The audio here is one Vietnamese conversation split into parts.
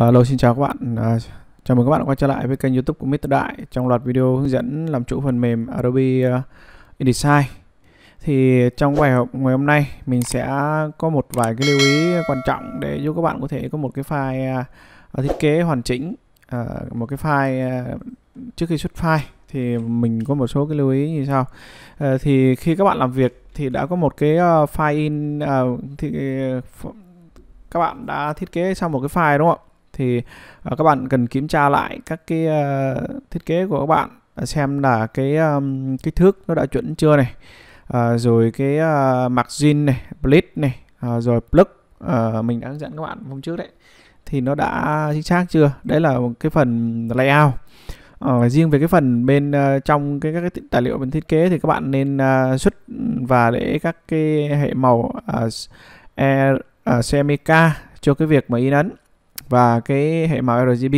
Hello xin chào các bạn, à, chào mừng các bạn quay trở lại với kênh youtube của Mr. Đại Trong loạt video hướng dẫn làm chủ phần mềm Adobe uh, InDesign Thì trong bài học ngày hôm nay mình sẽ có một vài cái lưu ý quan trọng Để giúp các bạn có thể có một cái file uh, thiết kế hoàn chỉnh uh, Một cái file uh, trước khi xuất file thì mình có một số cái lưu ý như sau uh, Thì khi các bạn làm việc thì đã có một cái uh, file in uh, thì, uh, các bạn đã thiết kế xong một cái file đúng không ạ thì uh, các bạn cần kiểm tra lại các cái uh, thiết kế của các bạn xem là cái um, kích thước nó đã chuẩn chưa này uh, rồi cái uh, mặc zin này bleed này uh, rồi plug uh, mình đã hướng dẫn các bạn hôm trước đấy thì nó đã chính xác chưa đấy là cái phần layout Ờ, riêng về cái phần bên uh, trong cái các cái tài liệu bên thiết kế thì các bạn nên uh, xuất và để các cái hệ màu uh, e, uh, CMYK cho cái việc mà in ấn và cái hệ màu RGB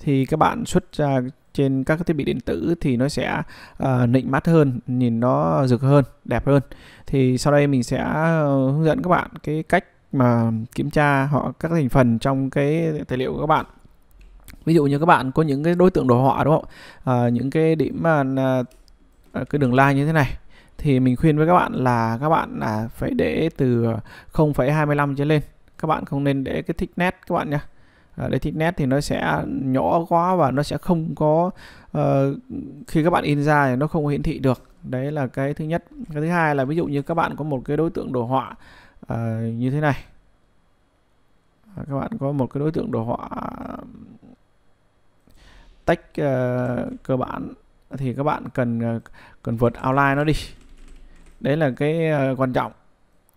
thì các bạn xuất ra trên các thiết bị điện tử thì nó sẽ uh, nịnh mắt hơn, nhìn nó rực hơn, đẹp hơn. Thì sau đây mình sẽ ờ, hướng dẫn các bạn cái cách mà kiểm tra họ các thành phần trong cái tài liệu của các bạn ví dụ như các bạn có những cái đối tượng đồ họa đúng không à, những cái điểm mà à, à, cái đường line như thế này thì mình khuyên với các bạn là các bạn là phải để từ 0,25 trở lên các bạn không nên để cái thích nét các bạn nhé à, ờ, đây thì nét thì nó sẽ nhỏ quá và nó sẽ không có uh, khi các bạn in ra thì nó không hiển thị được đấy là cái thứ nhất cái thứ hai là ví dụ như các bạn có một cái đối tượng đồ họa uh, như thế này à, các bạn có một cái đối tượng đồ họa tách uh, cơ bản thì các bạn cần uh, cần vượt outline nó đi đấy là cái uh, quan trọng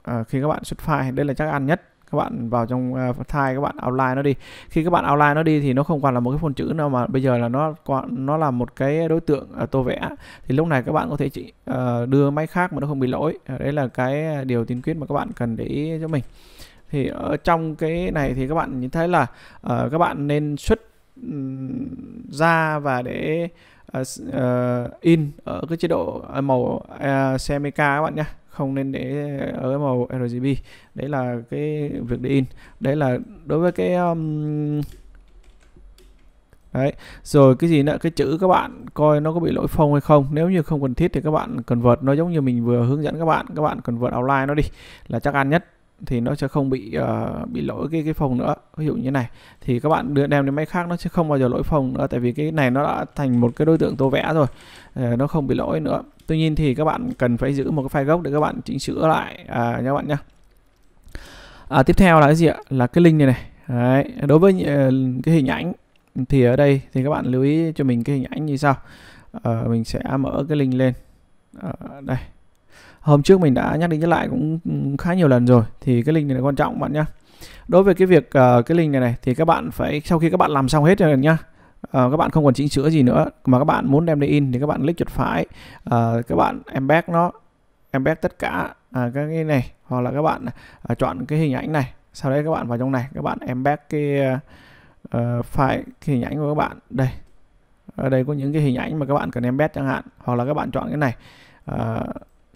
uh, khi các bạn xuất file đây là chắc ăn nhất các bạn vào trong uh, thai các bạn outline nó đi khi các bạn outline nó đi thì nó không còn là một cái phông chữ nào mà bây giờ là nó nó là một cái đối tượng uh, tô vẽ thì lúc này các bạn có thể chỉ uh, đưa máy khác mà nó không bị lỗi ờ, đấy là cái điều tiên quyết mà các bạn cần để ý cho mình thì ở trong cái này thì các bạn nhìn thấy là uh, các bạn nên xuất um, ra và để uh, in ở cái chế độ màu uh, e CMYK các bạn nhé không nên để ở màu RGB đấy là cái việc để in đấy là đối với cái um, đấy rồi cái gì nữa cái chữ các bạn coi nó có bị lỗi phông hay không nếu như không cần thiết thì các bạn cần vượt. nó giống như mình vừa hướng dẫn các bạn các bạn cần vượt outline nó đi là chắc ăn nhất thì nó sẽ không bị uh, bị lỗi cái cái phông nữa ví dụ như này thì các bạn đưa đem đến máy khác nó sẽ không bao giờ lỗi phông nữa tại vì cái này nó đã thành một cái đối tượng tô vẽ rồi uh, nó không bị lỗi nữa tuy nhiên thì các bạn cần phải giữ một cái file gốc để các bạn chỉnh sửa lại à, nha các bạn nhé à, tiếp theo là cái gì ạ là cái link này này Đấy. đối với cái hình ảnh thì ở đây thì các bạn lưu ý cho mình cái hình ảnh như sau à, mình sẽ mở cái link lên à, đây hôm trước mình đã nhắc đi nhắc lại cũng khá nhiều lần rồi thì cái link này là quan trọng bạn nhé đối với cái việc uh, cái link này này thì các bạn phải sau khi các bạn làm xong hết rồi nhá uh, các bạn không còn chỉnh sửa gì nữa mà các bạn muốn đem đi in thì các bạn click chuột phải uh, các bạn embed nó embed tất cả à, các cái này hoặc là các bạn à, chọn cái hình ảnh này sau đấy các bạn vào trong này các bạn embed cái uh, file cái hình ảnh của các bạn đây ở đây có những cái hình ảnh mà các bạn cần embed chẳng hạn hoặc là các bạn chọn cái này uh,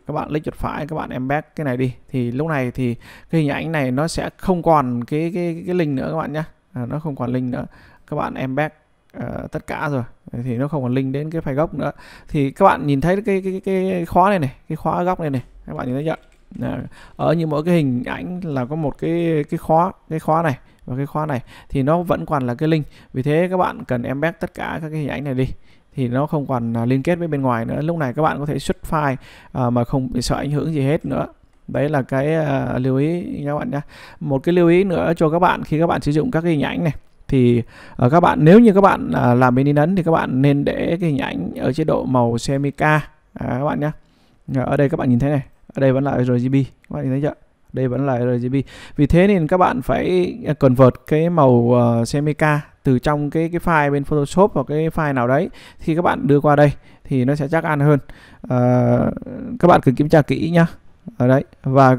các bạn click chuột phải các bạn embed cái này đi thì lúc này thì cái hình ảnh này nó sẽ không còn cái cái cái link nữa các bạn nhé à, nó không còn link nữa các bạn embed uh, tất cả rồi thì nó không còn link đến cái file gốc nữa thì các bạn nhìn thấy cái cái cái khóa này này cái khóa góc này này các bạn nhìn thấy chưa À, ở như mỗi cái hình ảnh là có một cái cái khóa cái khóa này và cái khóa này thì nó vẫn còn là cái link vì thế các bạn cần embed tất cả các cái hình ảnh này đi thì nó không còn liên kết với bên ngoài nữa lúc này các bạn có thể xuất file à, mà không bị sợ ảnh hưởng gì hết nữa đấy là cái à, lưu ý các bạn nhé một cái lưu ý nữa cho các bạn khi các bạn sử dụng các cái hình ảnh này thì uh, các bạn nếu như các bạn uh, làm bên in ấn thì các bạn nên để cái hình ảnh ở chế độ màu semica à, các bạn nhé ờ, ở đây các bạn nhìn thấy này ở đây vẫn là RGB các bạn nhìn thấy chưa đây vẫn là RGB vì thế nên các bạn phải à, cần vợt cái màu uh, semica từ trong cái cái file bên Photoshop hoặc cái file nào đấy thì các bạn đưa qua đây thì nó sẽ chắc ăn hơn uh, các bạn cứ kiểm tra kỹ nhá ở ờ, đấy và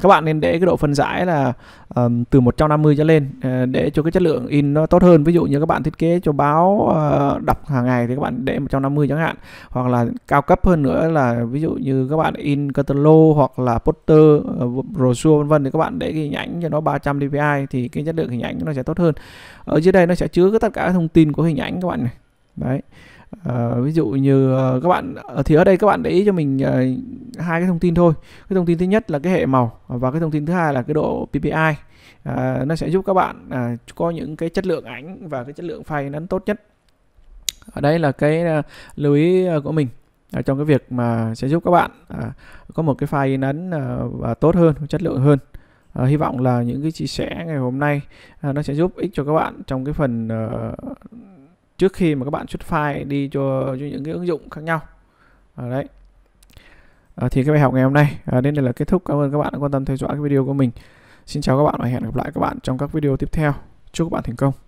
các bạn nên để cái độ phân giải là um, từ 150 trở lên ờ, để cho cái chất lượng in nó tốt hơn ví dụ như các bạn thiết kế cho báo uh, đọc hàng ngày thì các bạn để 150 chẳng hạn hoặc là cao cấp hơn nữa là ví dụ như các bạn in catalog hoặc là poster uh, brochure vân vân thì các bạn để cái hình ảnh cho nó 300 dpi thì cái chất lượng hình ảnh nó sẽ tốt hơn ở dưới đây nó sẽ chứa tất cả thông tin của hình ảnh các bạn này đấy Ờ, ví dụ như ờ, các bạn ờ, thì ở đây các bạn để ý cho mình hai cái thông tin thôi cái thông tin thứ nhất là cái hệ màu và cái thông tin thứ hai là cái độ PPI à, nó sẽ giúp các bạn à, có những cái chất lượng ảnh và cái chất lượng file nó tốt nhất ở đây là cái lưu ý của mình à, trong cái việc mà sẽ giúp các bạn à, có một cái file nấn à, và tốt hơn chất lượng hơn à, hy vọng là những cái chia sẻ ngày hôm nay à, nó sẽ giúp ích cho các bạn trong cái phần à, trước khi mà các bạn xuất file đi cho, cho những cái ứng dụng khác nhau à, đấy à, thì cái bài học ngày hôm nay à, đến đây là kết thúc cảm ơn các bạn đã quan tâm theo dõi cái video của mình xin chào các bạn và hẹn gặp lại các bạn trong các video tiếp theo chúc các bạn thành công